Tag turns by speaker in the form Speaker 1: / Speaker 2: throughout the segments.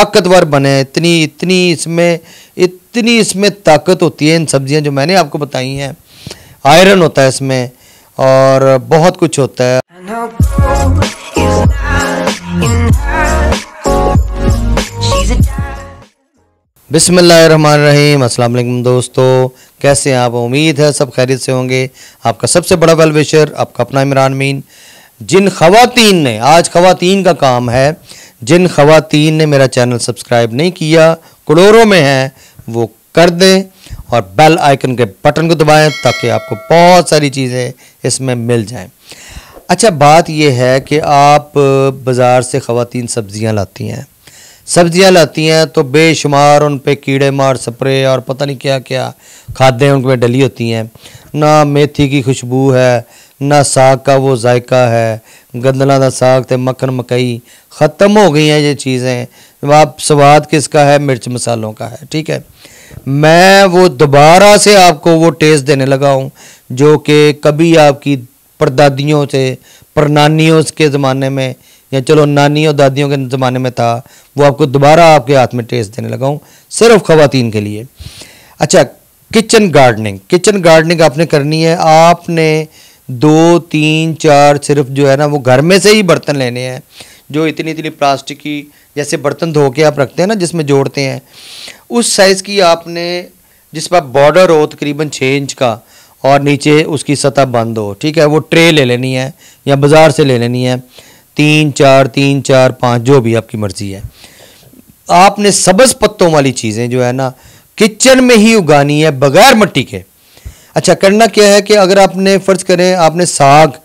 Speaker 1: ताकतवर बने इतनी इतनी इसमें इतनी इसमें ताकत होती है इन सब्जियां जो मैंने आपको बताई हैं आयरन होता है इसमें और बहुत कुछ होता है बिसमीम अल्लाम दोस्तों कैसे हैं आप उम्मीद है सब खैरियत से होंगे आपका सबसे बड़ा वेल आपका अपना इमरान मीन जिन खातन ने आज खातन का काम है जिन खातन ने मेरा चैनल सब्सक्राइब नहीं किया करोड़ों में है वो कर दें और बेल आइकन के बटन को दबाएं ताकि आपको बहुत सारी चीज़ें इसमें मिल जाएं अच्छा बात यह है कि आप बाज़ार से ख़वान सब्ज़ियाँ लाती हैं सब्जियां लाती हैं तो बेशुमार उन पे कीड़े मार स्प्रे और पता नहीं क्या क्या खादें उनमें डली होती हैं ना मेथी की खुशबू है ना साग का वो जायका है गंदला का साग तो मक्खन मकई ख़त्म हो गई हैं ये चीज़ें आप स्वाद किसका है मिर्च मसालों का है ठीक है मैं वो दोबारा से आपको वो टेस्ट देने लगा हूँ जो कि कभी आपकी परदादियों से परनानियों के ज़माने में या चलो नानी और दादियों के ज़माने में था वो आपको दोबारा आपके हाथ में टेस्ट देने लगा हूँ सिर्फ ख़वान के लिए अच्छा किचन गार्डनिंग किचन गार्डनिंग आपने करनी है आपने दो तीन चार सिर्फ जो है ना वो घर में से ही बर्तन लेने हैं जो इतनी इतनी प्लास्टिक की जैसे बर्तन धो के आप रखते हैं ना जिसमें जोड़ते हैं उस साइज़ की आपने जिस पर बॉर्डर हो तकरीबन छः इंच का और नीचे उसकी सतह बंद हो ठीक है वो ट्रे ले लेनी है या बाज़ार से ले लेनी है तीन चार तीन चार पाँच जो भी आपकी मर्जी है आपने सब्ज पत्तों वाली चीज़ें जो है ना किचन में ही उगानी है बगैर मिट्टी के अच्छा करना क्या है कि अगर आपने फ़र्ज़ करें आपने साग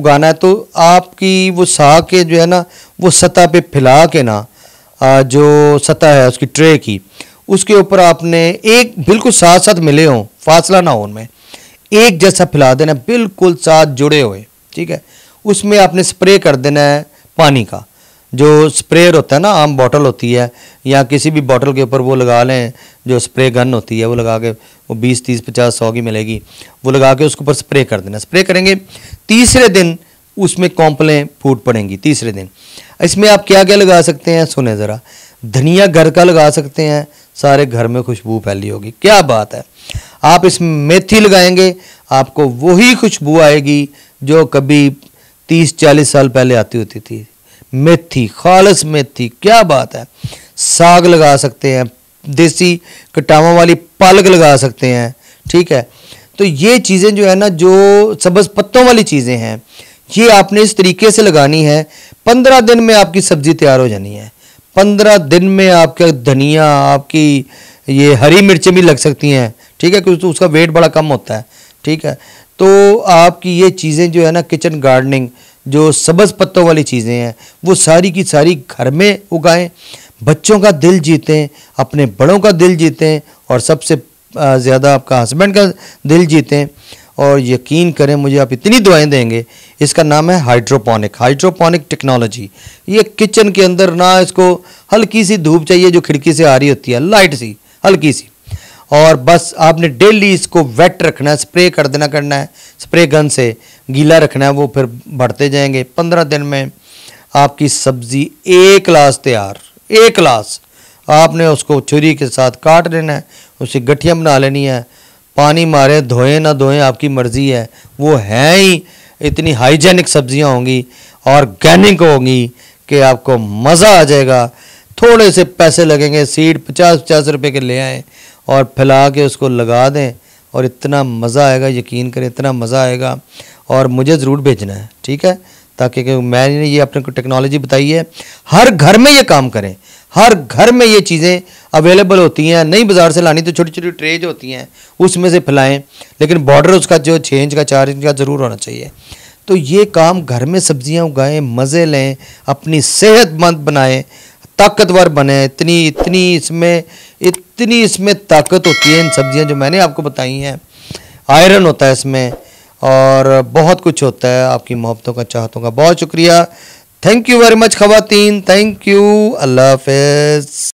Speaker 1: उगाना है तो आपकी वो साग के जो है ना वो सतह पे फैला के ना जो सतह है उसकी ट्रे की उसके ऊपर आपने एक बिल्कुल साथ साथ मिले हों फासला ना हो उनमें एक जैसा फैला देना बिल्कुल साथ जुड़े हुए ठीक है उसमें आपने स्प्रे कर देना है पानी का जो स्प्रेयर होता है ना आम बॉटल होती है या किसी भी बॉटल के ऊपर वो लगा लें जो स्प्रे गन होती है वो लगा के वो बीस तीस पचास सौ की मिलेगी वो लगा के उसके ऊपर स्प्रे कर देना स्प्रे करेंगे तीसरे दिन उसमें कॉम्पलें फूट पड़ेंगी तीसरे दिन इसमें आप क्या क्या लगा सकते हैं सुने ज़रा धनिया घर का लगा सकते हैं सारे घर में खुशबू फैली होगी क्या बात है आप इसमें मेथी लगाएंगे आपको वही खुशबू आएगी जो कभी तीस चालीस साल पहले आती होती थी मेथी खालस मेथी क्या बात है साग लगा सकते हैं देसी कटावा वाली पालक लगा सकते हैं ठीक है तो ये चीज़ें जो है ना जो सब्ज पत्तों वाली चीज़ें हैं ये आपने इस तरीके से लगानी है पंद्रह दिन में आपकी सब्जी तैयार हो जानी है पंद्रह दिन में आपका धनिया आपकी ये हरी मिर्चें भी लग सकती हैं ठीक है क्योंकि उसका वेट बड़ा कम होता है ठीक है तो आपकी ये चीज़ें जो है ना किचन गार्डनिंग जो सब्ज़ पत्तों वाली चीज़ें हैं वो सारी की सारी घर में उगाएं बच्चों का दिल जीतें अपने बड़ों का दिल जीतें और सबसे ज़्यादा आपका हस्बैंड का दिल जीतें और यकीन करें मुझे आप इतनी दुआएं देंगे इसका नाम है हाइड्रोपोनिक हाइड्रोपोनिक टेक्नोलॉजी ये किचन के अंदर ना इसको हल्की सी धूप चाहिए जो खिड़की से आ रही होती है लाइट सी हल्की सी और बस आपने डेली इसको वेट रखना है स्प्रे कर देना करना है स्प्रे गन से गीला रखना है वो फिर बढ़ते जाएंगे पंद्रह दिन में आपकी सब्ज़ी एक लाश तैयार एक लाश आपने उसको छुरी के साथ काट लेना है उसे गठिया बना लेनी है पानी मारे धोएं ना धोएं आपकी मर्ज़ी है वो है ही इतनी हाइजेनिक सब्जियां होंगी ऑर्गेनिक होंगी कि आपको मज़ा आ जाएगा थोड़े से पैसे लगेंगे सीड पचास पचास रुपए के ले आएँ और फैला के उसको लगा दें और इतना मज़ा आएगा यकीन करें इतना मज़ा आएगा और मुझे ज़रूर भेजना है ठीक है ताकि मैंने ये अपने को टेक्नोलॉजी बताई है हर घर में ये काम करें हर घर में ये चीज़ें अवेलेबल होती हैं नहीं बाज़ार से लानी तो छोटी छोटी ट्रेज होती हैं उसमें से फैलाएँ लेकिन बॉर्डर उसका जो छः इंच का चार इंच का ज़रूर होना चाहिए तो ये काम घर में सब्जियां उगाएं मज़े लें अपनी सेहतमंद बनाएं ताकतवर बने इतनी इतनी इसमें इतनी इसमें ताकत होती है इन सब्जियां जो मैंने आपको बताई हैं आयरन होता है इसमें और बहुत कुछ होता है आपकी मोहब्बतों का चाहतों का बहुत शुक्रिया थैंक यू वेरी मच खवतिन थैंक यू अल्लाह हाफ